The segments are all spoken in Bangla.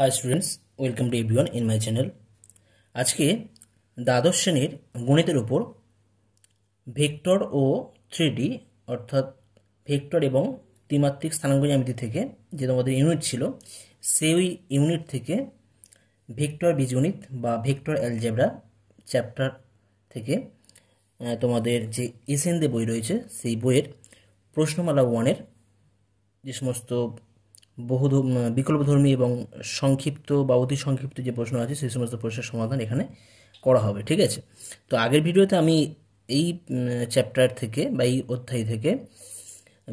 high students welcome to everyone in my channel আজকে দ্বাদশ শ্রেণীর গণিতের উপর ভেক্টর ও থ্রিডি অর্থাৎ ভেক্টর এবং ত্রিমাত্রিক স্থানাঙ্ক জ্যামিতি থেকে যে তোমাদের ইউনিট ছিল সেই ইউনিট থেকে ভেক্টর বীজগণিত বা ভেক্টর অ্যালজেব্রা চ্যাপ্টার থেকে তোমাদের যে এসএনদে বই রয়েছে সেই বইয়ের প্রশ্নমালা ওয়ানের যে সমস্ত বহু বিকল্পধর্মী এবং সংক্ষিপ্ত বা অতি সংক্ষিপ্ত যে প্রশ্ন আছে সেই সমস্ত প্রশ্নের সমাধান এখানে করা হবে ঠিক আছে তো আগের ভিডিওতে আমি এই চ্যাপ্টার থেকে বা এই অধ্যায় থেকে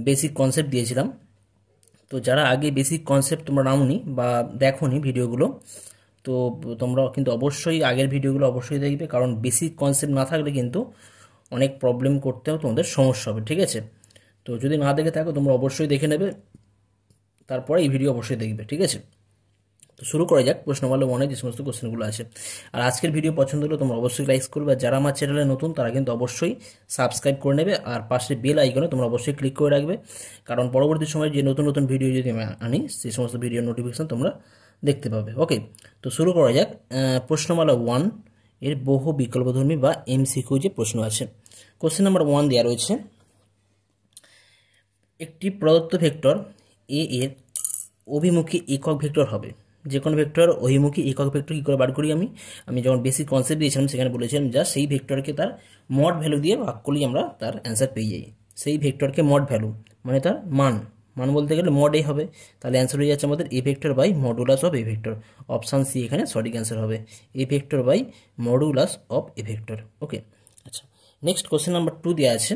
বেসিক কনসেপ্ট দিয়েছিলাম তো যারা আগে বেসিক কনসেপ্ট তোমরা নামনি বা দেখোনি ভিডিওগুলো তো তোমরা কিন্তু অবশ্যই আগের ভিডিওগুলো অবশ্যই দেখবে কারণ বেসিক কনসেপ্ট না থাকলে কিন্তু অনেক প্রবলেম করতেও তোমাদের সমস্যা হবে ঠিক আছে তো যদি না দেখে থাকো তোমরা অবশ্যই দেখে নেবে তারপরে এই ভিডিও অবশ্যই দেখবে ঠিক আছে তো শুরু করা যাক প্রশ্নমালা মনে যে সমস্ত কোশ্চেনগুলো আছে আর আজকের ভিডিও পছন্দ হলে তোমরা অবশ্যই লাইক করবে যারা আমার চ্যানেলে নতুন তারা কিন্তু অবশ্যই সাবস্ক্রাইব করে নেবে আর পাশে বেল আইকনে তোমরা অবশ্যই ক্লিক করে রাখবে কারণ পরবর্তী সময় যে নতুন নতুন ভিডিও যদি আমি আনি সেই সমস্ত ভিডিও নোটিফিকেশান তোমরা দেখতে পাবে ওকে তো শুরু করা যাক প্রশ্নমালা ওয়ান এর বহু বিকল্পধর্মী বা এমসিকিউ যে প্রশ্ন আছে কোশ্চেন নাম্বার ওয়ান দেওয়া রয়েছে একটি প্রদত্ত ভেক্টর এ এর অভিমুখী একক ভেক্টর হবে যে কোনো ভেক্টর অভিমুখী একক ভেক্টর কী করে বার করি আমি আমি যখন বেসিক কনসেপ্ট দিয়েছিলাম সেখানে বলেছিলাম যা সেই ভেক্টরকে তার মড ভ্যালু দিয়ে ভাগ করলেই আমরা তার অ্যান্সার পেয়ে যাই সেই ভেক্টরকে মড ভ্যালু মানে তার মান মান বলতে গেলে মডেই হবে তাহলে অ্যান্সার হয়ে যাচ্ছে আমাদের A vector by modulus of A vector option C এখানে সঠিক অ্যান্সার হবে A vector by modulus of A vector okay আচ্ছা নেক্সট কোশ্চেন নাম্বার টু দেওয়া আছে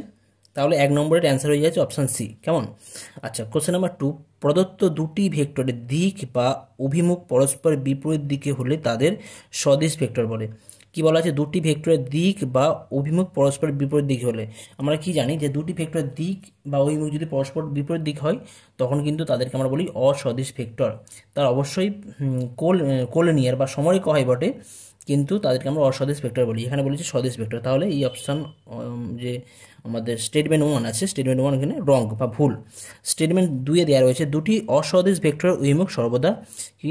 তাহলে এক নম্বরের অ্যান্সার হয়ে যাচ্ছে অপশান সি কেমন আচ্ছা কোশ্চেন নাম্বার টু প্রদত্ত দুটি ভেক্টরের দিক বা অভিমুখ পরস্পর বিপরীত দিকে হলে তাদের স্বদেশ ভেক্টর বলে কি বলা আছে দুটি ভেক্টরের দিক বা অভিমুখ পরস্পর বিপরীত দিকে হলে আমরা কি জানি যে দুটি ভেক্টরের দিক বা অভিমুখ যদি পরস্পর বিপরীত দিক হয় তখন কিন্তু তাদেরকে আমরা বলি অস্বদেশ ভেক্টর তার অবশ্যই কোল কোলনিয়ার বা সমরিক হয় বটে কিন্তু তাদেরকে আমরা অস্বদেশ ভেক্টর বলি এখানে বলেছি স্বদেশ ভেক্টর তাহলে এই অপশান যে আমাদের স্টেটমেন্ট ওয়ান আছে স্টেটমেন্ট ওয়ান এখানে রং বা ভুল স্টেটমেন্ট দুয়ে দেওয়া রয়েছে দুটি অস্বদেশ ভেক্টর উইমুখ সর্বদা কি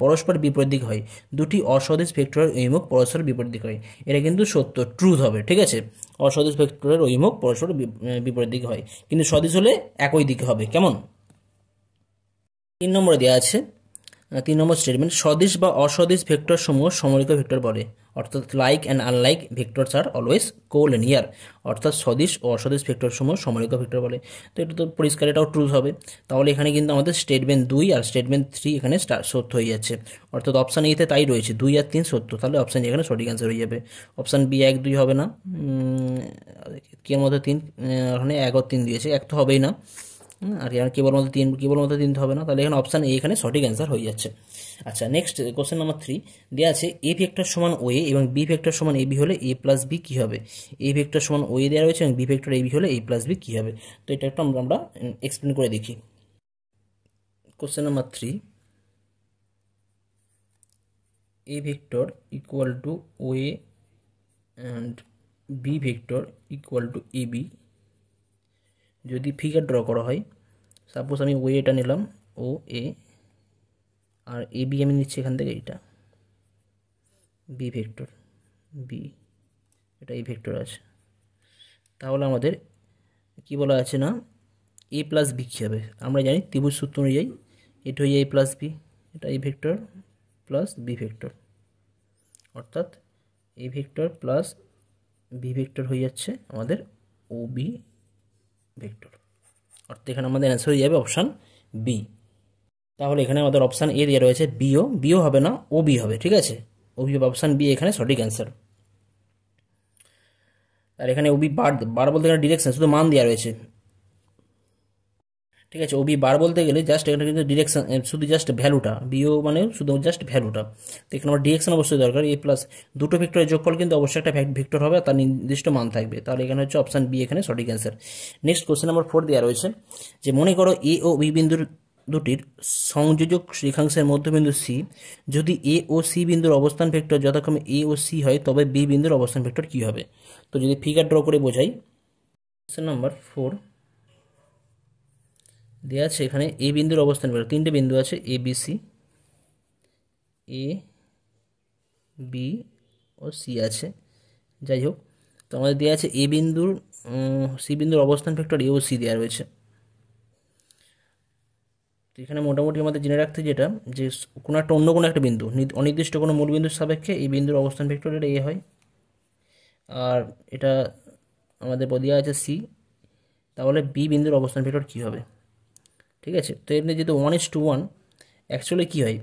পরস্পর বিপরীত দিক হয় দুটি অস্বদেশ ভেক্টরের উইমুখ পরস্পর বিপরীত দিক হয় এটা কিন্তু সত্য ট্রুথ হবে ঠিক আছে অস্বদেশ ভেক্টরের উইমুখ পরস্পর বিপরীত দিক হয় কিন্তু স্বদেশ হলে একই দিকে হবে কেমন তিন নম্বরে দেওয়া আছে তিন নম্বর স্টেটমেন্ট স্বদেশ বা অস্বদেশ ভেক্টর সমূহ সমরিত ভেক্টর বলে অর্থাৎ লাইক অ্যান্ড আনলাইক ভেক্টরস আর অলওয়েজ ইয়ার অর্থাৎ স্বদেশ ও অস্বদেশ ভেক্টর সমূহ সমরিত ভেক্টর বলে তো এটা তো পরিষ্কার এটাও ট্রুথ হবে তাহলে এখানে কিন্তু আমাদের স্টেটমেন্ট দুই আর স্টেটমেন্ট থ্রি এখানে সত্য হয়ে যাচ্ছে অর্থাৎ অপশান এতে তাই রয়েছে দুই আর তিন সত্য তাহলে অপশান এখানে সঠিক অ্যান্সার হয়ে যাবে অপশান বি এক দুই হবে না কে মধ্যে তিন ওখানে এক ও তিন দিয়েছে এক তো হবেই না আর আর কেবলমাত্র তিন কেবলমাত্র তিনতে হবে না তাহলে এখানে অপশান এ এখানে সঠিক অ্যান্সার হয়ে যাচ্ছে আচ্ছা নেক্সট কোশ্চেন নাম্বার থ্রি দেওয়া আছে এ ভেক্টর সমান ওয়ে এবং বি ভেক্টর সমান এবি হলে এ প্লাস বি কী হবে এ ভেক্টর সমান ও এ দেওয়া রয়েছে এবং বি ভেক্টর এবি হলে এ প্লাস বি কী হবে তো এটা একটা আমরা এক্সপ্লেন করে দেখি question number three A vector equal to ওয়ে and B vector equal to AB যদি ফিগার ড্র করা হয় সাপোজ আমি ওয়ে এটা নিলাম ও এ আর এ বি আমি নিচ্ছি এখান থেকে এইটা বি ভেক্টর বি এটা এ ভেক্টর আছে তাহলে আমাদের কি বলা আছে না এ প্লাস বি কী হবে আমরা জানি ত্রিভুজ সূত্র অনুযায়ী এটা হয়ে এ প্লাস বি এটা A vector plus B vector অর্থাৎ A vector plus B vector হয়ে যাচ্ছে আমাদের ও বি ভেক্টর অর্থাৎ এখানে আমাদের অ্যান্সার হয়ে যাবে অপশান বি তাহলে এখানে আমাদের অপশান এ দেওয়া রয়েছে বিও বিও হবে না ও বি হবে ঠিক আছে ও ওবি অপশান বি এখানে সঠিক অ্যান্সার আর এখানে বি বার বার বলতে এখানে ডিরেকশন শুধু মান দেওয়া রয়েছে ঠিক আছে ওবি বার বলতে গেলে জাস্ট এখানে কিন্তু ডিরেকশন শুধু জাস্ট ভ্যালুটা বিও মানে শুধু জাস্ট ভ্যালুটা তো এখানে আমার ডিরেকশন অবশ্যই দরকার এ প্লাস দুটো যোগ যোগফল কিন্তু অবশ্যই একটা ভিক্টর হবে তার নির্দিষ্ট মান থাকবে তাহলে এখানে হচ্ছে অপশান বি এখানে সঠিক answer next question number four দেওয়া রয়েছে যে মনে করো এ ও বি বিন্দুর দুটির সংযোজক রেখাংশের মধ্যবিন্দু সি যদি এ ও সি বিন্দুর অবস্থান ভেক্টর যথাক্রমে এ ও সি হয় তবে বি বিন্দুর অবস্থান ভেক্টর কী হবে তো যদি ফিগার ড্র করে বোঝাই কোশ্চেন নাম্বার ফোর দেওয়া আছে এখানে এ বিন্দুর অবস্থান বের তিনটে বিন্দু আছে A B C A B ও সি আছে যাই হোক তো আমাদের দেওয়া আছে এ বিন্দুর সি বিন্দুর অবস্থান ফ্যাক্টর এ ও সি দেওয়া রয়েছে তো এখানে মোটামুটি আমাদের জেনে রাখতে যেটা যে কোনো একটা অন্য কোনো একটা বিন্দু অনির্দিষ্ট কোনো মূল বিন্দুর সাপেক্ষে এই বিন্দুর অবস্থান ভেক্টর এটা এ হয় আর এটা আমাদের বদিয়া আছে সি তাহলে বি বিন্দুর অবস্থান ভেক্টর কী হবে ঠিক আছে তো এমনি যেহেতু one is to one actually কী হয়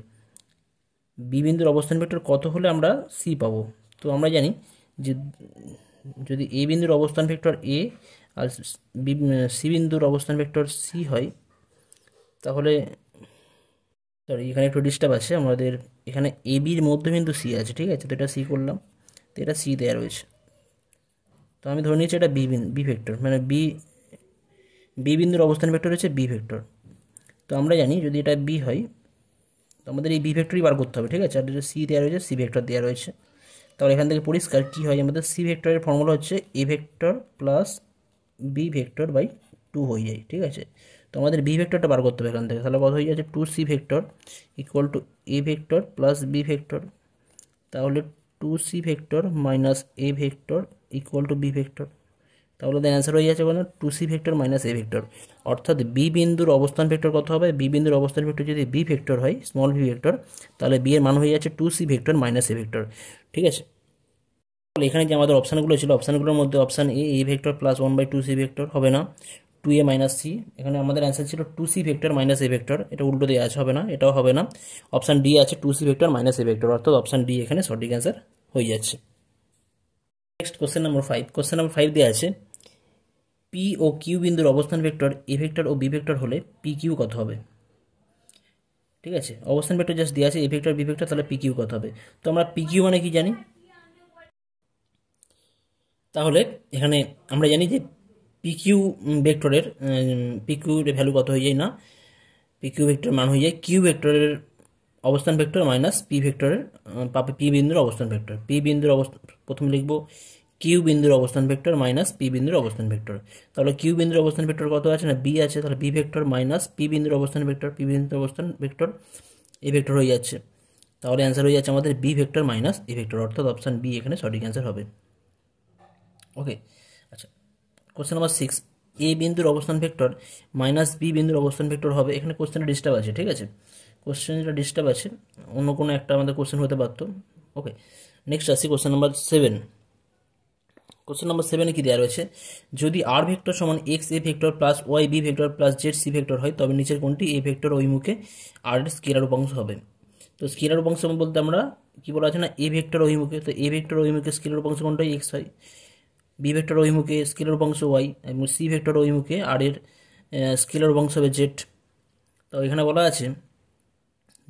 বি বিন্দুর অবস্থান ভেক্টর কত হলে আমরা সি পাবো তো আমরা জানি যে যদি এ বিন্দুর অবস্থান ভেক্টর এ আর সি বিন্দুর অবস্থান ভেক্টর সি হয় তাহলে সরি এখানে একটু ডিস্টার্ব আছে আমাদের এখানে এ বির মধ্যবিন্দু সি আছে ঠিক আছে তো এটা সি করলাম তো এটা সি দেওয়া রয়েছে তো আমি ধরে নিয়েছি এটা বি বি ভেক্টর মানে বি বি বিন্দুর অবস্থান ভেক্টর হচ্ছে বি ভেক্টর তো আমরা জানি যদি এটা বি হয় তো আমাদের এই বি ভেক্টরই বার করতে হবে ঠিক আছে আর যদি সি দেওয়া রয়েছে সি ভেক্টর দেওয়া রয়েছে তাহলে এখান থেকে পরিষ্কার কী হয় আমাদের সি ভেক্টরের ফর্মুলা হচ্ছে A vector plus B vector by two হয়ে যায় ঠিক আছে তো আমাদের বি ভেক্টরটা বার করতে হবে এখান থেকে তাহলে কত হয়ে যাচ্ছে two C vector equal to A vector plus B vector তাহলে two C vector minus A vector equal to B vector তাহলে দেন অ্যান্সার হয়ে যাচ্ছে কোনো two C vector minus A vector অর্থাৎ বি বিন্দুর অবস্থান ভেক্টর কত হবে বি বিন্দুর অবস্থান ভেক্টর যদি বি ভেক্টর হয় স্মল ভি ভেক্টর তাহলে বি এর মান হয়ে যাচ্ছে two C vector minus A vector ঠিক আছে তাহলে এখানে যে আমাদের অপশানগুলো ছিল অপশানগুলোর মধ্যে option A A vector plus one by two C vector হবে না টু এ মাইনাস সি এখানে আমাদের অ্যান্সার ছিল two C vector minus A vector এটা উল্টো দিয়ে আছে হবে না এটাও হবে না অপশান ডি আছে two C vector minus A vector অর্থাৎ অপশান ডি এখানে সঠিক অ্যান্সার হয়ে যাচ্ছে next question number five question number five দিয়ে আছে পি ও কিউ বিন্দুর অবস্থান ভেক্টর এ ভেক্টর ও বি ভেক্টর হলে পি কিউ কত হবে ঠিক আছে অবস্থান ভেক্টর জাস্ট দেওয়া আছে এ ভেক্টর বি ভেক্টর তাহলে পি কিউ কত হবে তো আমরা পি কিউ মানে কি জানি তাহলে এখানে আমরা জানি যে পি কিউ ভেক্টরের পি কিউর ভ্যালু কত হয়ে যায় না পি কিউ ভেক্টর মান হয়ে যায় কিউ ভেক্টরের অবস্থান ভেক্টর মাইনাস পি ভেক্টরের পি বিন্দুর অবস্থান ভেক্টর পি বিন্দুর অবস্থান প্রথমে লিখবো কিউ বিন্দুর অবস্থান ভেক্টর মাইনাস পি বিন্দুর অবস্থান ভেক্টর তাহলে কিউ বিন্দুর অবস্থান ভেক্টর কত আছে না বি আছে তাহলে বি ভেক্টর মাইনাস পি বিন্দুর অবস্থান ভেক্টর পি বিন্দুর অবস্থান ভেক্টর এ ভেক্টর হয়ে যাচ্ছে তাহলে অ্যান্সার হয়ে যাচ্ছে আমাদের B vector minus A vector অর্থাৎ অপশান বি এখানে সঠিক অ্যান্সার হবে ওকে আচ্ছা কোশ্চেন নাম্বার সিক্স এ বিন্দুর অবস্থান ভেক্টর মাইনাস বি বিন্দুর অবস্থান ভেক্টর হবে এখানে কোশ্চেনটা ডিস্টার্ব আছে ঠিক আছে কোশ্চেনটা ডিস্টার্ব আছে অন্য কোনো একটা আমাদের কোশ্চেন হতে পারতো ওকে নেক্সট আসি question number seven question number সেভেনে কী দেওয়া রয়েছে যদি আর ভেক্টর সমান X A vector plus Y B vector plus Z C vector হয় তবে নিচের কোনটি এ ভেক্টর ওই মুখে আর এর স্কেলার উপাংশ হবে তো স্কেলার উপাংশ বলতে আমরা কী বলা আছে না এ ভেক্টর ওই মুখে তো এ ভেক্টর ওই মুখে স্কেলার উপাংশ কোনটাই এক্স হয় বি ভেক্টর ওই মুখে স্কেলার উপাংশ ওয়াই এবং সি ভেক্টর ওই মুখে আর এর স্কেলার উপাংশ হবে জেড তো এখানে বলা আছে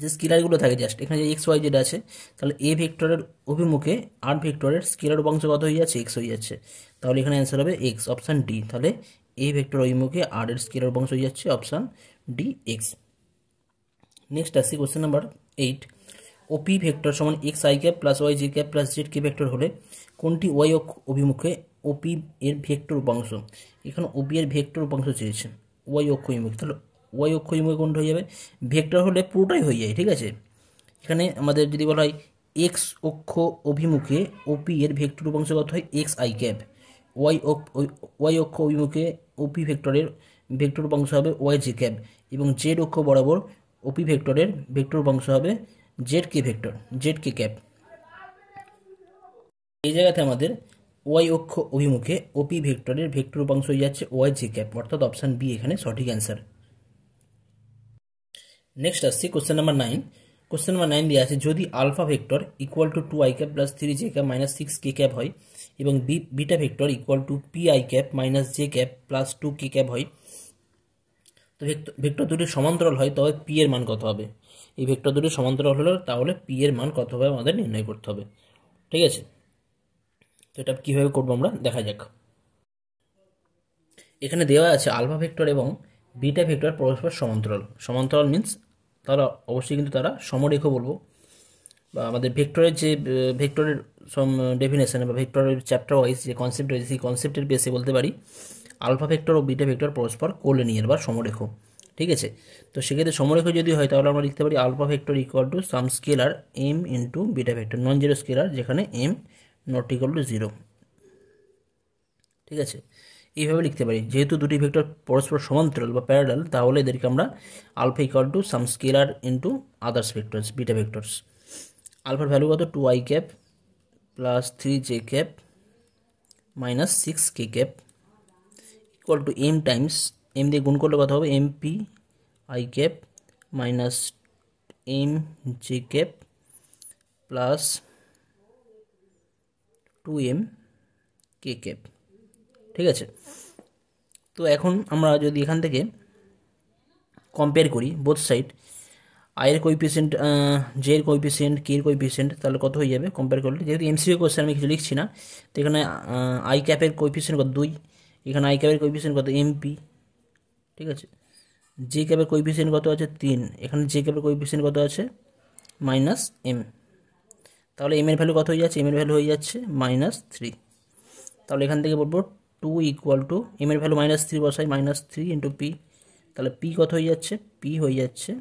যে স্কেলারগুলো থাকে জাস্ট এখানে যে এক্স ওয়াই যেটা আছে তাহলে এ ভেক্টরের অভিমুখে আর ভেক্টরের স্কেলার উপাংশ কত হয়ে যাচ্ছে এক্স হয়ে যাচ্ছে তাহলে এখানে অ্যান্সার হবে এক্স অপশান ডি তাহলে এ ভেক্টর অভিমুখে আর এর স্কেলার উপাংশ হয়ে যাচ্ছে অপশান ডি এক্স নেক্সট আসছি question number eight OP vector সমান X I cap plus Y G cap plus Z K vector হলে কোনটি ওয়াই অভিমুখে ওপি এর ভেক্টর উপাংশ এখানে ওপি এর ভেক্টর উপাংশ চেয়েছে ওয়াই অক্ষ অভিমুখে তাহলে ওয়াই অক্ষ বিমুখী কোণটা হয়ে যাবে ভেক্টর হলে পুরোটাই হয়ে যায় ঠিক আছে এখানে আমাদের যদি বলা হয় এক্স অক্ষ অভিমুখে ওপি এর ভেক্টর উপাংশ কত হয় X I cap Y Y অক্ষ অভিমুখে ওপি ভেক্টরের ভেক্টর উপাংশ হবে ওয়াই জে ক্যাপ এবং জেড অক্ষ বরাবর ওপি ভেক্টরের ভেক্টর উপাংশ হবে Z K vector Z K cap এই জায়গাতে আমাদের ওয়াই অক্ষ অভিমুখে ওপি ভেক্টরের ভেক্টর উপাংশ হয়ে যাচ্ছে ওয়াই জে ক্যাপ অর্থাৎ অপশান বি এখানে সঠিক অ্যান্সার নেক্সট আসছি question number nine question number nine দিয়ে আছে যদি alpha vector equal to two I cap plus three J cap minus six K cap হয় এবং B beta vector equal to P I cap minus J cap plus two K cap হয় তো ভেক্টর দুটি সমান্তরাল হয় তবে পি এর মান কত হবে এই ভেক্টর দুটি সমান্তরাল হলে তাহলে পি এর মান কত হবে আমাদের নির্ণয় করতে হবে ঠিক আছে তো এটা কীভাবে করবো আমরা দেখা যাক এখানে দেওয়া আছে আলফা ভেক্টর এবং বিটা ভেক্টর পরস্পর সমান্তরাল সমান্তরাল মিন্স তারা অবশ্যই কিন্তু তারা সমরেখ বলবো বা আমাদের ভেক্টরের যে ভেক্টরের সম ডেফিনেশন বা ভেক্টরের চ্যাপ্টার ওয়াইজ যে কনসেপ্ট রয়েছে সেই কনসেপ্টের বেসে বলতে পারি আলফা ভেক্টর ও বিটা ভেক্টর পরস্পর কোলেনিয়ার বা সমরেখ ঠিক আছে তো সেক্ষেত্রে সমরেখ যদি হয় তাহলে আমরা লিখতে পারি alpha vector equal to some scalar M into beta vector non zero scalar যেখানে M not equal to zero ঠিক আছে এইভাবে লিখতে পারি যেহেতু দুটি ভেক্টর পরস্পর সমান্তরাল বা প্যারাডাল তাহলে এদেরকে আমরা alpha equal to some scalar into others vectors beta vectors আলফার ভ্যালু কত two I cap plus three J cap minus six K cap equal to M times M দিয়ে গুণ করলে কথা হবে M P I cap minus M J cap plus two M K cap ঠিক আছে তো এখন আমরা যদি এখান থেকে কম্পেয়ার করি বোথ সাইড আয়ের কোইপিসেন্ট জের কোইপিসেন্ট কের কোইপিসেন্ট তাহলে কত হয়ে যাবে কম্পেয়ার করলে যেহেতু এমসিও কোয়েশ্চেন আমি কিছু লিখছি না তো এখানে আই ক্যাপের কোইপিসেন্ট কত দুই এখানে আই ক্যাপের কোইপিসেন্ট কত এমপি ঠিক আছে জে ক্যাপের কোইপিসেন্ট কত আছে তিন এখানে জে ক্যাপের কোইপিসেন্ট কত আছে মাইনাস এম তাহলে এম এর ভ্যালু কত হয়ে যাচ্ছে এম এর ভ্যালু হয়ে যাচ্ছে মাইনাস থ্রি তাহলে এখান থেকে বলবো টু ইকুয়াল টু এম এর ভ্যালু মাইনাস থ্রি বসাই মাইনাস থ্রি ইন্টু পি তাহলে পি কত হয়ে যাচ্ছে পি হয়ে যাচ্ছে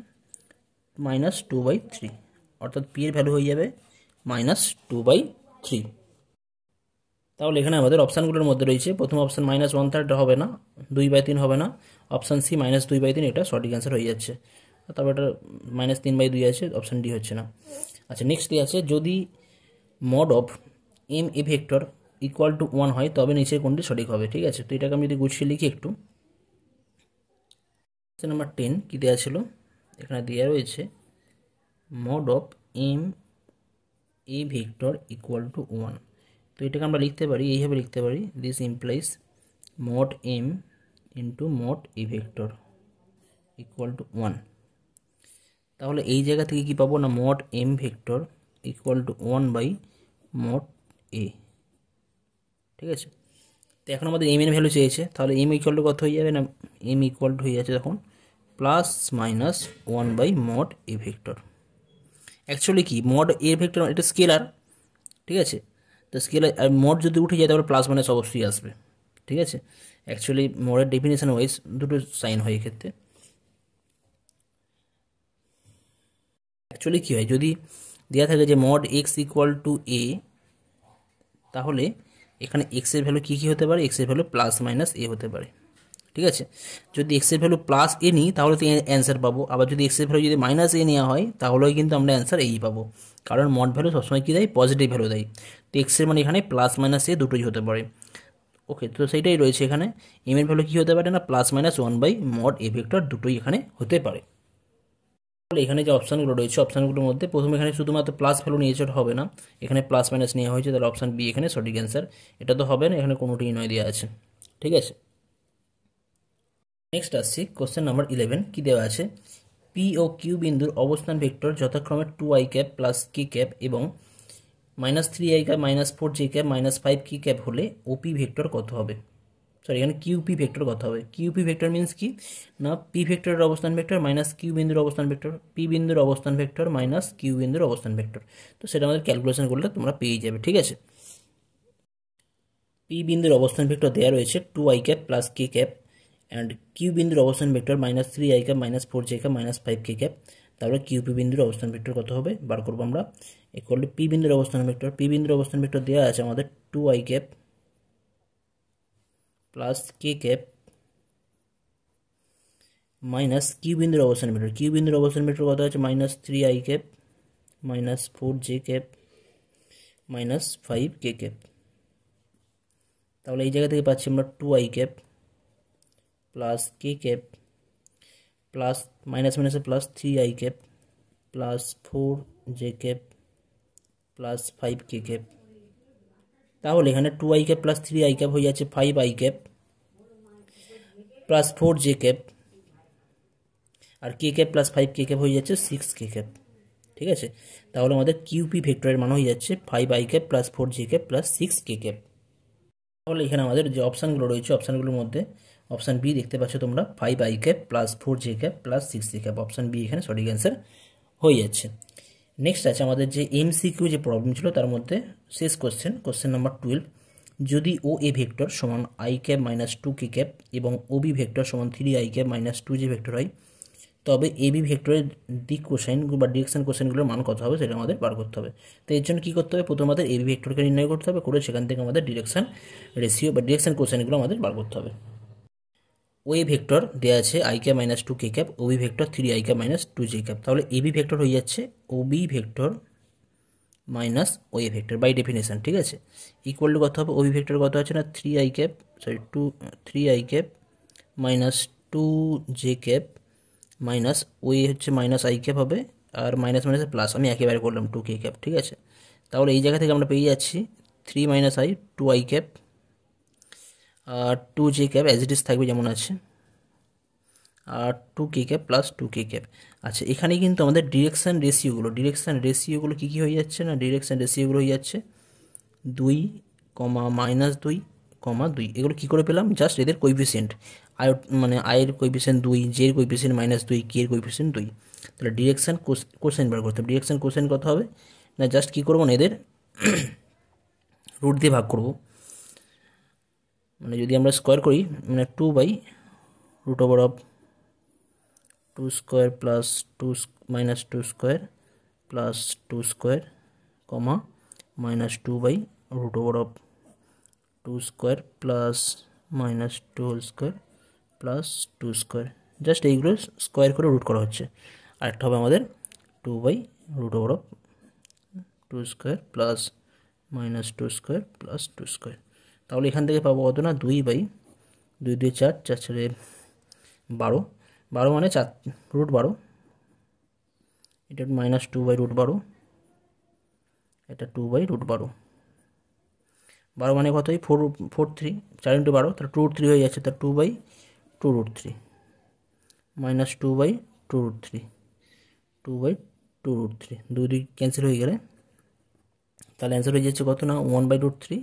মাইনাস টু বাই থ্রি অর্থাৎ পি এর ভ্যালু হয়ে যাবে মাইনাস টু বাই থ্রি তাহলে এখানে আমাদের অপশানগুলোর মধ্যে রয়েছে প্রথম অপশান মাইনাস ওয়ান থার্ড হবে না দুই বাই তিন হবে না অপশান সি মাইনাস দুই বাই তিন এটা সঠিক অ্যান্সার হয়ে যাচ্ছে তারপর এটা মাইনাস তিন বাই দুই আছে অপশান ডি হচ্ছে না আচ্ছা নেক্সট আছে যদি mod of M A vector equal to one হয় তবে নিচের কোনটি সঠিক হবে ঠিক আছে তো এটাকে আমি যদি গুছিয়ে লিখি একটু নাম্বার টেন কী দেওয়া ছিল এখানে দেওয়া রয়েছে mod of M A vector equal to one তো এটাকে আমরা লিখতে পারি এইভাবে লিখতে পারি this implies mod M into mod A vector equal to one তাহলে এই জায়গা থেকে কি পাবো না mod M vector equal to one by mod A ঠিক আছে তো এখন আমাদের এম এর ভ্যালু চেয়েছে তাহলে এম ইকুয়াল টু কত হয়ে যাবে না এম ইকুয়াল টু হয়ে যাচ্ছে তখন plus minus one by mod A vector actually কি মড এ ভেক্টর এটা স্কেলার ঠিক আছে তো স্কেলার আর মড যদি উঠে যায় তাহলে প্লাস মাইনাস অবশ্যই আসবে ঠিক আছে অ্যাকচুয়ালি মডের ডেফিনেশন ওয়াইজ দুটো সাইন হয় এক্ষেত্রে অ্যাকচুয়ালি কী হয় যদি দেওয়া থাকে যে mod X equal to A তাহলে এখানে এক্সের ভ্যালু কী কী হতে পারে এক্সের ভ্যালু প্লাস মাইনাস এ হতে পারে ঠিক আছে যদি এক্সের ভ্যালু প্লাস এ নিই তাহলে তো অ্যান্সার পাবো আবার যদি এক্সের ভ্যালু যদি মাইনাস এ নেওয়া হয় তাহলেও কিন্তু আমরা অ্যান্সার এই পাবো কারণ মড ভ্যালু সবসময় কী দেয় পজিটিভ ভ্যালু দেয় তো এক্সের মানে এখানে প্লাস মাইনাস এ দুটোই হতে পারে ওকে তো সেইটাই রয়েছে এখানে এম এর ভ্যালু কী হতে পারে না plus minus one by mod A vector দুটোই এখানে হতে পারে এখানে যে অপশানগুলো রয়েছে অপশানগুলোর মধ্যে প্রথমে এখানে শুধুমাত্র প্লাস ভ্যালু নিয়েছে হবে না এখানে প্লাস মাইনাস নেওয়া হয়েছে তাহলে অপশান বি এখানে সঠিক অ্যান্সার এটা তো হবে না এখানে কোনোটি নয় দেওয়া আছে ঠিক আছে নেক্সট আসছি কোশ্চেন নাম্বার ইলেভেন কী দেওয়া আছে পি ও কিউ বিন্দুর অবস্থান ভেক্টর যথাক্রমে two I cap plus K cap এবং minus three I cap minus four J cap minus five K cap হলে ওপি ভেক্টর কত হবে সরি এখানে কিউপি ভেক্টর কথা হবে কিউপি ভেক্টর মিনস কি না পি ভেক্টরের অবস্থান ভেক্টর মাইনাস কিউ বিন্দুর অবস্থান ভেক্টর পি বিন্দুর অবস্থান ভেক্টর মাইনাস কিউ বিন্দুর অবস্থান ভেক্টর তো সেটা আমাদের ক্যালকুলেশন করলে তোমরা পেয়ে যাবে ঠিক আছে পি বিন্দুর অবস্থান ভেক্টর দেওয়া রয়েছে two I cap plus K cap and Q বিন্দুর অবস্থান vector minus three I cap minus four J cap minus five K cap তাহলে কিউপি বিন্দুর অবস্থান ভেক্টর কত হবে বার করবো আমরা এ করলে পি বিন্দুর অবস্থান ভেক্টর পি বিন্দুর অবস্থান ভেক্টর দেওয়া আছে আমাদের two I cap plus K cap minus Q बिंदुर अवसर मीटर की बिंदुर अवसान मीटर कत आज minus three I cap minus four J cap minus five K cap तो जगह two I cap plus K cap plus minus minus plus three I cap plus four J cap plus five K cap তাহলে এখানে two I cap plus three I cap হয়ে যাচ্ছে five I cap plus four J cap আর K cap plus five K cap হয়ে যাচ্ছে সিক্স কে ক্যাপ ঠিক আছে তাহলে আমাদের কিউপি ভেক্টরের মান হয়ে যাচ্ছে five I cap plus four J cap plus six K cap তাহলে এখানে আমাদের যে অপশানগুলো রয়েছে অপশানগুলোর মধ্যে অপশান বি দেখতে পাচ্ছ তোমরা five I cap plus four J cap plus six J cap option B এখানে সঠিক অ্যান্সার হয়ে যাচ্ছে নেক্সট আছে আমাদের যে এমসিকিউ যে প্রবলেম ছিল তার মধ্যে শেষ কোশ্চেন কোশ্চেন নাম্বার টুয়েলভ যদি ও এ ভেক্টর সমান I cap minus two K cap এবং ও বি ভেক্টর সমান three I cap minus two যে ভেক্টর হয় তবে এ বি ভেক্টরের দিক কোশ্চেন বা ডিরেকশন কোশ্চেনগুলোর মান কত হবে সেটা আমাদের বার করতে হবে তো এর জন্য কী করতে হবে প্রথমে আমাদের এ বি ভেক্টরকে নির্ণয় করতে হবে করে সেখান থেকে আমাদের ডিরেকশন রেশিও বা ডিরেকশন কোশ্চেনগুলো আমাদের বার করতে হবে ওয়ে ভেক্টর দেওয়া আছে i cap minus two K cap OB vector three I cap minus two j cap তাহলে এবি ভেক্টর হয়ে যাচ্ছে OB vector minus OA vector by definition ঠিক আছে ইকুয়াল টু কত হবে ওবি ভেক্টর কত আছে না three I cap sorry two three I cap minus two j cap minus OA হচ্ছে মাইনাস আই ক্যাপ হবে আর মাইনাস মাইনাস প্লাস আমি একেবারে করলাম টু কে ক্যাপ ঠিক আছে তাহলে এই জায়গা থেকে আমরা পেয়ে যাচ্ছি three minus i two I cap আর two j cap as it is থাকবে যেমন আছে আর টু কে ক্যাপ প্লাস টু কে ক্যাপ আচ্ছা এখানে কিন্তু আমাদের ডিরেকশান রেশিওগুলো ডিরেকশান রেশিওগুলো কী কী হয়ে যাচ্ছে না ডিরেকশান রেশিওগুলো হয়ে যাচ্ছে দুই কমা মাইনাস দুই কমা দুই এগুলো কী করে পেলাম জাস্ট এদের কোইফিসিয়েন্ট আয় মানে আয়ের কোইফিসিয়েন্ট দুই জের কোইফিসিয়েন্ট মাইনাস দুই কের এর কোইফিসিয়েন্ট দুই তাহলে ডিরেকশান কোশ্চেন বার করতে হবে ডিরেকশান কোশ্চেন কত হবে না জাস্ট কী করবো না এদের রুট দিয়ে ভাগ করবো মানে যদি আমরা স্কোয়ার করি মানে two by root over of two square plus two minus two square plus two square comma minus two by root over of two square plus minus two whole square plus two square just এইগুলো স্কোয়ার করে রুট করা হচ্ছে আরেকটা হবে আমাদের two by root over of two square plus minus two square plus two square তাহলে এখান থেকে পাবো কত না দুই বাই দুই দুই চার চার চারে বারো বারো মানে চার রুট বারো এটা মাইনাস টু বাই রুট বারো এটা টু বাই রুট বারো বারো মানে কত ফোর ফোর থ্রি চার ইন্টু বারো তার টু থ্রি হয়ে যাচ্ছে তার two by two root three minus two by two root three two by two root three দুই দুই ক্যান্সেল হয়ে গেলে তাহলে অ্যান্সার হয়ে যাচ্ছে কত না one by root three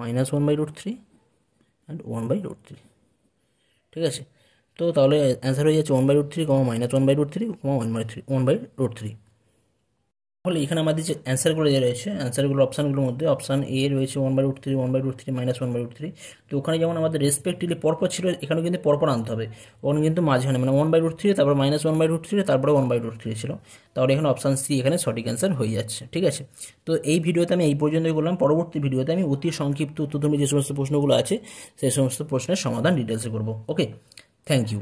minus one by root three and one by root three ঠিক আছে তো তাহলে অ্যান্সার হয়ে যাচ্ছে one by root three comma minus one by root three comma one by three one by root three ফলে এখানে আমাদের যে অ্যান্সারগুলো যে রয়েছে অ্যান্সারগুলো অপশানগুলোর মধ্যে অপশান এ রয়েছে one by root three one by root three minus one by root three তো ওখানে যেমন আমাদের রেসপেক্টিভলি পরপর ছিল এখানেও কিন্তু পরপর আনতে হবে ওখানে কিন্তু মাঝখানে মানে ওয়ান বাই রুট থ্রি তারপর minus one by root three তারপরে ওয়ান বাই রুট থ্রি ছিল তাহলে এখানে অপশান সি এখানে সঠিক অ্যান্সার হয়ে যাচ্ছে ঠিক আছে তো এই ভিডিওতে আমি এই পর্যন্তই করলাম পরবর্তী ভিডিওতে আমি অতি সংক্ষিপ্ত উত্তরধর্মী যে সমস্ত প্রশ্নগুলো আছে সেই সমস্ত প্রশ্নের সমাধান ডিটেলসে করবো ওকে থ্যাংক ইউ